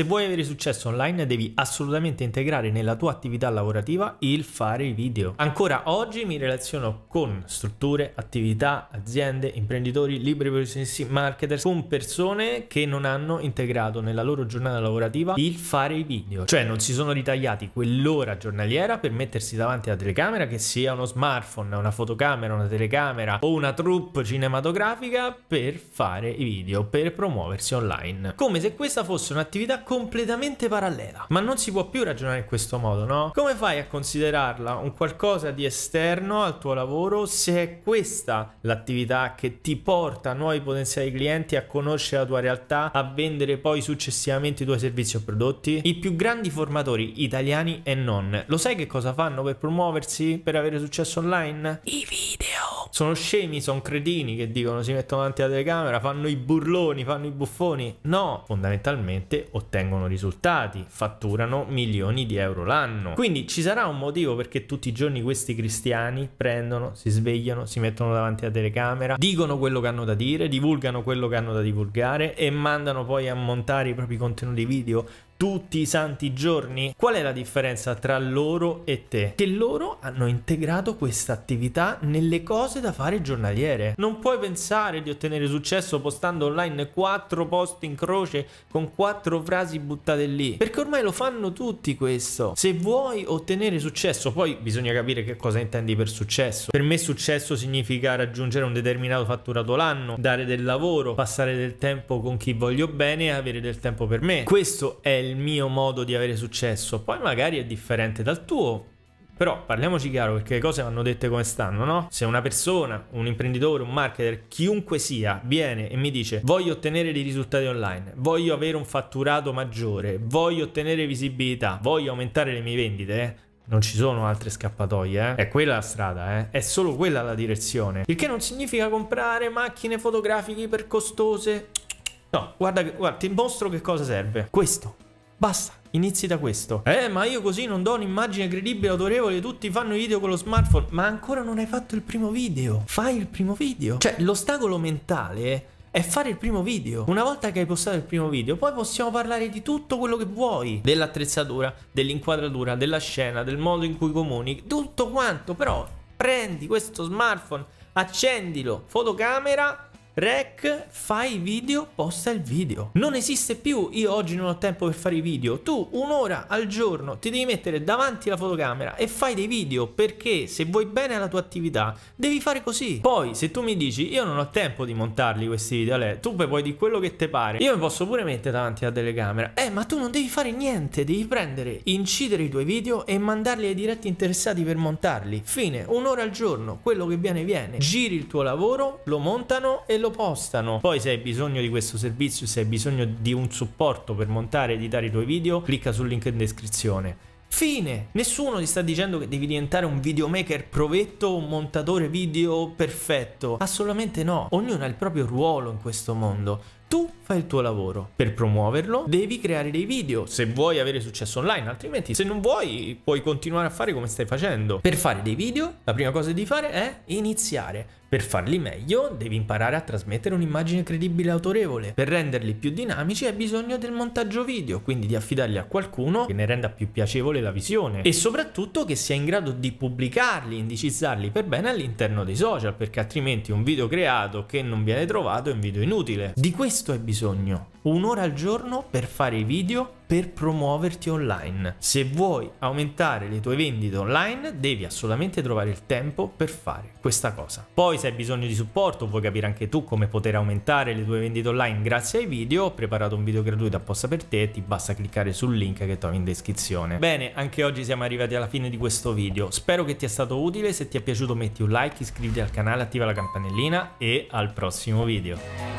Se vuoi avere successo online devi assolutamente integrare nella tua attività lavorativa il fare i video. Ancora oggi mi relaziono con strutture, attività, aziende, imprenditori, libri professionisti, marketer, con persone che non hanno integrato nella loro giornata lavorativa il fare i video. Cioè non si sono ritagliati quell'ora giornaliera per mettersi davanti alla telecamera che sia uno smartphone, una fotocamera, una telecamera o una troupe cinematografica per fare i video, per promuoversi online. Come se questa fosse un'attività completamente parallela. Ma non si può più ragionare in questo modo, no? Come fai a considerarla un qualcosa di esterno al tuo lavoro se è questa l'attività che ti porta a nuovi potenziali clienti a conoscere la tua realtà, a vendere poi successivamente i tuoi servizi o prodotti? I più grandi formatori italiani e non, lo sai che cosa fanno per promuoversi, per avere successo online? I video! sono scemi, sono cretini che dicono si mettono davanti alla telecamera, fanno i burloni, fanno i buffoni. No, fondamentalmente ottengono risultati, fatturano milioni di euro l'anno. Quindi ci sarà un motivo perché tutti i giorni questi cristiani prendono, si svegliano, si mettono davanti alla telecamera, dicono quello che hanno da dire, divulgano quello che hanno da divulgare e mandano poi a montare i propri contenuti video tutti i santi giorni? Qual è la differenza tra loro e te? Che loro hanno integrato questa attività nelle cose da fare giornaliere. Non puoi pensare di ottenere successo postando online quattro post in croce con quattro frasi buttate lì, perché ormai lo fanno tutti questo. Se vuoi ottenere successo, poi bisogna capire che cosa intendi per successo. Per me successo significa raggiungere un determinato fatturato l'anno, dare del lavoro, passare del tempo con chi voglio bene e avere del tempo per me. Questo è il il mio modo di avere successo, poi magari è differente dal tuo. Però parliamoci chiaro perché le cose vanno dette come stanno, no? Se una persona, un imprenditore, un marketer, chiunque sia, viene e mi dice voglio ottenere dei risultati online, voglio avere un fatturato maggiore, voglio ottenere visibilità, voglio aumentare le mie vendite, eh? Non ci sono altre scappatoie, eh? È quella la strada, eh? È solo quella la direzione. Il che non significa comprare macchine fotografiche iper costose. No, guarda, guarda, ti mostro che cosa serve. Questo. Basta, inizi da questo. Eh, ma io così non do un'immagine credibile, autorevole, tutti fanno video con lo smartphone, ma ancora non hai fatto il primo video. Fai il primo video. Cioè, l'ostacolo mentale è fare il primo video. Una volta che hai postato il primo video, poi possiamo parlare di tutto quello che vuoi, dell'attrezzatura, dell'inquadratura, della scena, del modo in cui comunichi, tutto quanto, però prendi questo smartphone, accendilo, fotocamera Rec, fai video, posta il video. Non esiste più, io oggi non ho tempo per fare i video. Tu un'ora al giorno ti devi mettere davanti alla fotocamera e fai dei video perché se vuoi bene alla tua attività devi fare così. Poi se tu mi dici io non ho tempo di montarli questi video, Ale, tu puoi di quello che ti pare. Io mi posso pure mettere davanti alla telecamera. Eh, ma tu non devi fare niente, devi prendere, incidere i tuoi video e mandarli ai diretti interessati per montarli. Fine, un'ora al giorno, quello che viene viene. Giri il tuo lavoro, lo montano e lo lo postano. Poi se hai bisogno di questo servizio, se hai bisogno di un supporto per montare e editare i tuoi video, clicca sul link in descrizione. Fine! Nessuno ti sta dicendo che devi diventare un videomaker provetto o un montatore video perfetto. Assolutamente no. Ognuno ha il proprio ruolo in questo mondo tu fai il tuo lavoro. Per promuoverlo devi creare dei video se vuoi avere successo online, altrimenti se non vuoi puoi continuare a fare come stai facendo. Per fare dei video la prima cosa di fare è iniziare. Per farli meglio devi imparare a trasmettere un'immagine credibile e autorevole. Per renderli più dinamici hai bisogno del montaggio video, quindi di affidarli a qualcuno che ne renda più piacevole la visione e soprattutto che sia in grado di pubblicarli, indicizzarli per bene all'interno dei social, perché altrimenti un video creato che non viene trovato è un video inutile. Di questo questo hai bisogno. Un'ora al giorno per fare i video, per promuoverti online. Se vuoi aumentare le tue vendite online, devi assolutamente trovare il tempo per fare questa cosa. Poi se hai bisogno di supporto, vuoi capire anche tu come poter aumentare le tue vendite online grazie ai video, ho preparato un video gratuito apposta per te, ti basta cliccare sul link che trovi in descrizione. Bene, anche oggi siamo arrivati alla fine di questo video. Spero che ti sia stato utile, se ti è piaciuto metti un like, iscriviti al canale, attiva la campanellina e al prossimo video.